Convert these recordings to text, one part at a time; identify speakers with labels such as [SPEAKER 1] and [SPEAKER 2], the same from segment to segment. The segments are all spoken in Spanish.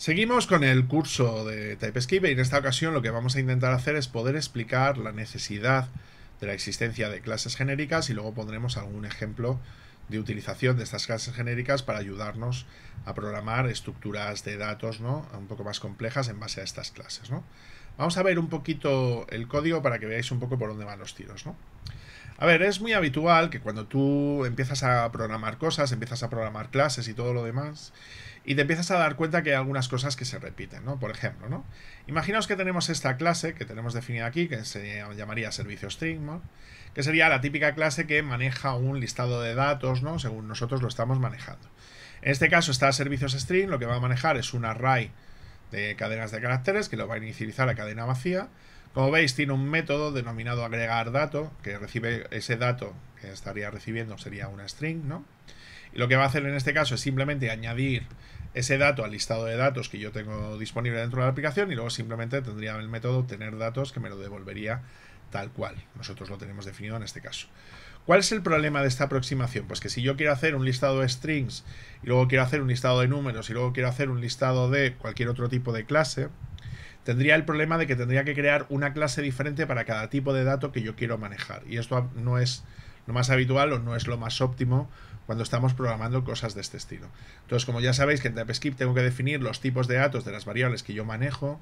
[SPEAKER 1] Seguimos con el curso de TypeScript y en esta ocasión lo que vamos a intentar hacer es poder explicar la necesidad de la existencia de clases genéricas y luego pondremos algún ejemplo de utilización de estas clases genéricas para ayudarnos a programar estructuras de datos ¿no? un poco más complejas en base a estas clases. Vamos a ver un poquito el código para que veáis un poco por dónde van los tiros. ¿no? A ver, es muy habitual que cuando tú empiezas a programar cosas, empiezas a programar clases y todo lo demás, y te empiezas a dar cuenta que hay algunas cosas que se repiten, ¿no? Por ejemplo, ¿no? Imaginaos que tenemos esta clase que tenemos definida aquí, que se llamaría servicio string, ¿no? que sería la típica clase que maneja un listado de datos, ¿no? Según nosotros lo estamos manejando. En este caso está servicios string, lo que va a manejar es un array de cadenas de caracteres que lo va a inicializar a cadena vacía, como veis, tiene un método denominado agregar dato, que recibe ese dato que estaría recibiendo sería una string, ¿no? Y lo que va a hacer en este caso es simplemente añadir ese dato al listado de datos que yo tengo disponible dentro de la aplicación y luego simplemente tendría el método obtener datos que me lo devolvería tal cual. Nosotros lo tenemos definido en este caso. ¿Cuál es el problema de esta aproximación? Pues que si yo quiero hacer un listado de strings y luego quiero hacer un listado de números y luego quiero hacer un listado de cualquier otro tipo de clase, tendría el problema de que tendría que crear una clase diferente para cada tipo de dato que yo quiero manejar. Y esto no es lo más habitual o no es lo más óptimo cuando estamos programando cosas de este estilo. Entonces, como ya sabéis que en TypeScript tengo que definir los tipos de datos de las variables que yo manejo,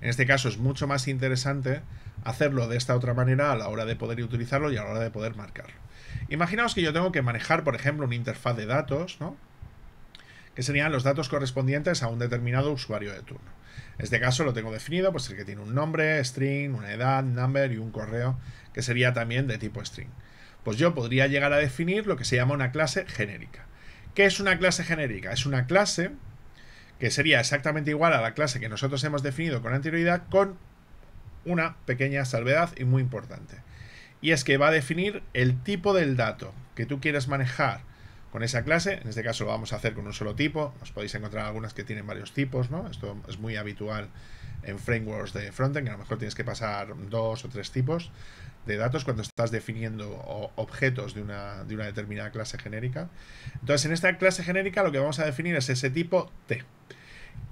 [SPEAKER 1] en este caso es mucho más interesante hacerlo de esta otra manera a la hora de poder utilizarlo y a la hora de poder marcarlo. Imaginaos que yo tengo que manejar, por ejemplo, una interfaz de datos, ¿no? que serían los datos correspondientes a un determinado usuario de turno. En este caso lo tengo definido, pues el que tiene un nombre, string, una edad, number y un correo, que sería también de tipo string. Pues yo podría llegar a definir lo que se llama una clase genérica. ¿Qué es una clase genérica? Es una clase que sería exactamente igual a la clase que nosotros hemos definido con anterioridad con una pequeña salvedad y muy importante. Y es que va a definir el tipo del dato que tú quieres manejar con esa clase. En este caso lo vamos a hacer con un solo tipo. Os podéis encontrar algunas que tienen varios tipos, ¿no? Esto es muy habitual en frameworks de frontend, que a lo mejor tienes que pasar dos o tres tipos de datos cuando estás definiendo objetos de una, de una determinada clase genérica. Entonces, en esta clase genérica lo que vamos a definir es ese tipo T.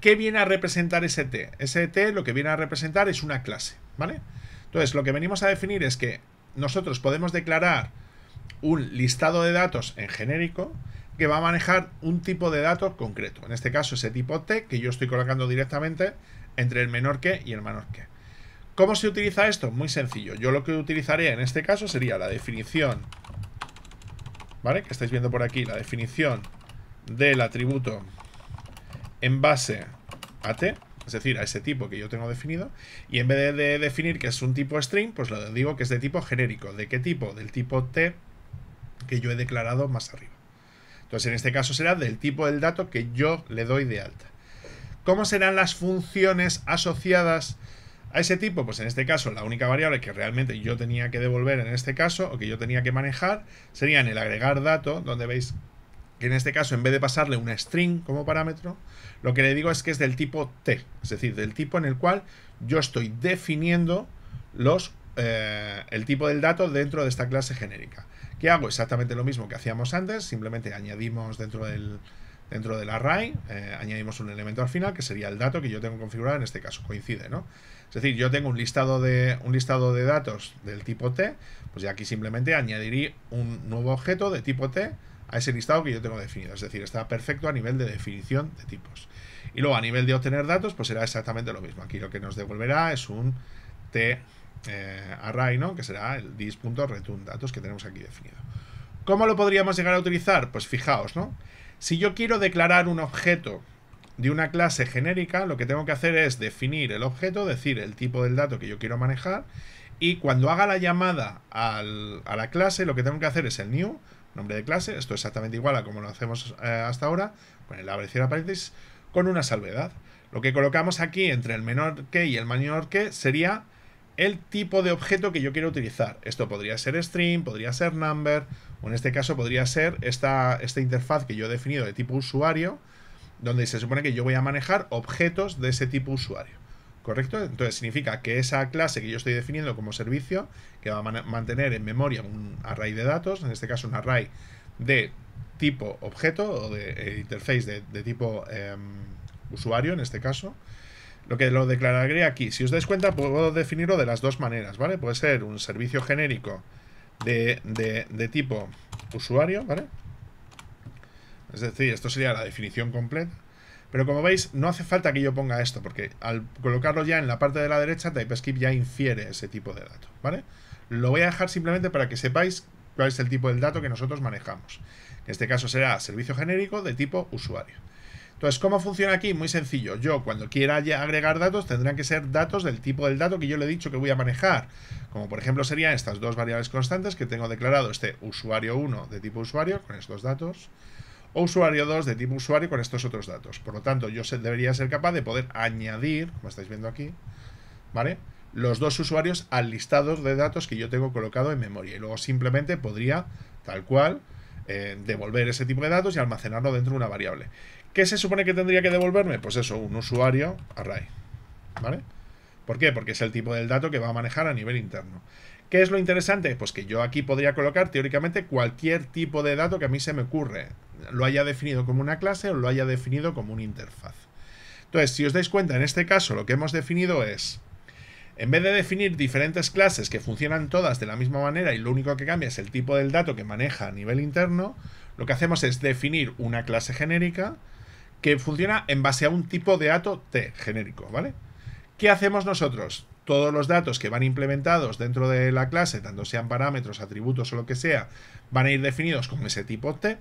[SPEAKER 1] ¿Qué viene a representar ese T? Ese T lo que viene a representar es una clase, ¿vale? Entonces, lo que venimos a definir es que nosotros podemos declarar un listado de datos en genérico que va a manejar un tipo de datos concreto. En este caso, ese tipo T que yo estoy colocando directamente entre el menor que y el menor que. ¿Cómo se utiliza esto? Muy sencillo. Yo lo que utilizaré en este caso sería la definición, ¿vale? Que estáis viendo por aquí, la definición del atributo en base a T, es decir, a ese tipo que yo tengo definido, y en vez de definir que es un tipo string, pues lo digo que es de tipo genérico. ¿De qué tipo? Del tipo T que yo he declarado más arriba. Entonces, en este caso será del tipo del dato que yo le doy de alta. ¿Cómo serán las funciones asociadas a ese tipo? Pues en este caso, la única variable que realmente yo tenía que devolver en este caso, o que yo tenía que manejar, sería en el agregar dato, donde veis que en este caso, en vez de pasarle una string como parámetro, lo que le digo es que es del tipo T, es decir, del tipo en el cual yo estoy definiendo los eh, el tipo del dato dentro de esta clase genérica. ¿Qué hago exactamente lo mismo que hacíamos antes, simplemente añadimos dentro del, dentro del array, eh, añadimos un elemento al final, que sería el dato que yo tengo configurado en este caso, coincide, ¿no? Es decir, yo tengo un listado de, un listado de datos del tipo T, pues ya aquí simplemente añadiría un nuevo objeto de tipo T a ese listado que yo tengo definido. Es decir, está perfecto a nivel de definición de tipos. Y luego a nivel de obtener datos, pues será exactamente lo mismo. Aquí lo que nos devolverá es un T eh, array, ¿no? Que será el datos que tenemos aquí definido. ¿Cómo lo podríamos llegar a utilizar? Pues fijaos, ¿no? Si yo quiero declarar un objeto de una clase genérica, lo que tengo que hacer es definir el objeto, decir el tipo del dato que yo quiero manejar, y cuando haga la llamada a la clase, lo que tengo que hacer es el new, nombre de clase, esto es exactamente igual a como lo hacemos eh, hasta ahora, con el abre cierra paréntesis, con una salvedad. Lo que colocamos aquí entre el menor que y el mayor que sería el tipo de objeto que yo quiero utilizar. Esto podría ser string, podría ser number, o en este caso podría ser esta, esta interfaz que yo he definido de tipo usuario, donde se supone que yo voy a manejar objetos de ese tipo usuario. ¿Correcto? Entonces significa que esa clase que yo estoy definiendo como servicio, que va a mantener en memoria un array de datos, en este caso un array de tipo objeto o de eh, interface de, tipo em, usuario en este caso, lo que lo declararé aquí, si os dais cuenta, puedo definirlo de las dos maneras, ¿vale? Puede ser un servicio genérico de, de, tipo usuario, ¿vale? Es decir, esto sería la definición completa. Pero como veis, no hace falta que yo ponga esto, porque al colocarlo ya en la parte de la derecha, TypeScript ya infiere ese tipo de dato, ¿vale? Lo voy a dejar simplemente para que sepáis cuál es el tipo del dato que nosotros manejamos. En este caso será servicio genérico de tipo usuario. Entonces, ¿cómo funciona aquí? Muy sencillo. Yo, cuando quiera agregar datos, tendrán que ser datos del tipo del dato que yo le he dicho que voy a manejar. Como por ejemplo serían estas dos variables constantes que tengo declarado este usuario 1 de tipo usuario con estos datos o usuario 2 de tipo usuario con estos otros datos. Por lo tanto, yo debería ser capaz de poder añadir, como estáis viendo aquí, ¿vale? los dos usuarios al listado de datos que yo tengo colocado en memoria. Y luego simplemente podría, tal cual, eh, devolver ese tipo de datos y almacenarlo dentro de una variable. ¿Qué se supone que tendría que devolverme? Pues eso, un usuario array. ¿Vale? ¿Por qué? Porque es el tipo del dato que va a manejar a nivel interno. ¿Qué es lo interesante? Pues que yo aquí podría colocar teóricamente cualquier tipo de dato que a mí se me ocurre, lo haya definido como una clase o lo haya definido como una interfaz. Entonces, si os dais cuenta, en este caso lo que hemos definido es en vez de definir diferentes clases que funcionan todas de la misma manera y lo único que cambia es el tipo del dato que maneja a nivel interno, lo que hacemos es definir una clase genérica que funciona en base a un tipo de dato T genérico, ¿vale? ¿Qué hacemos nosotros? Todos los datos que van implementados dentro de la clase, tanto sean parámetros, atributos o lo que sea, van a ir definidos con ese tipo T.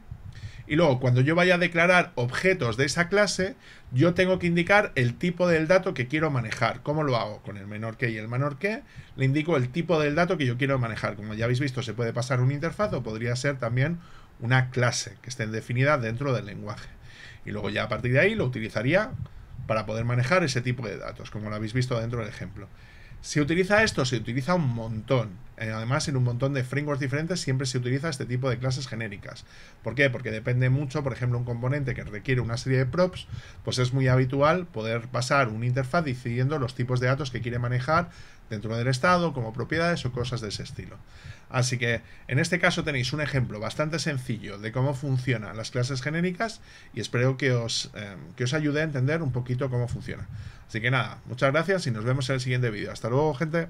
[SPEAKER 1] Y luego, cuando yo vaya a declarar objetos de esa clase, yo tengo que indicar el tipo del dato que quiero manejar. ¿Cómo lo hago? Con el menor que y el menor que, le indico el tipo del dato que yo quiero manejar. Como ya habéis visto, se puede pasar una interfaz o podría ser también una clase que esté definida dentro del lenguaje. Y luego ya a partir de ahí lo utilizaría para poder manejar ese tipo de datos, como lo habéis visto dentro del ejemplo. Se utiliza esto, se utiliza un montón. Eh, además, en un montón de frameworks diferentes siempre se utiliza este tipo de clases genéricas. ¿Por qué? Porque depende mucho, por ejemplo, un componente que requiere una serie de props, pues es muy habitual poder pasar una interfaz decidiendo los tipos de datos que quiere manejar dentro del estado, como propiedades o cosas de ese estilo. Así que en este caso tenéis un ejemplo bastante sencillo de cómo funcionan las clases genéricas y espero que os, em, que os ayude a entender un poquito cómo funciona. Así que nada, muchas gracias y nos vemos en el siguiente vídeo. Hasta luego, gente.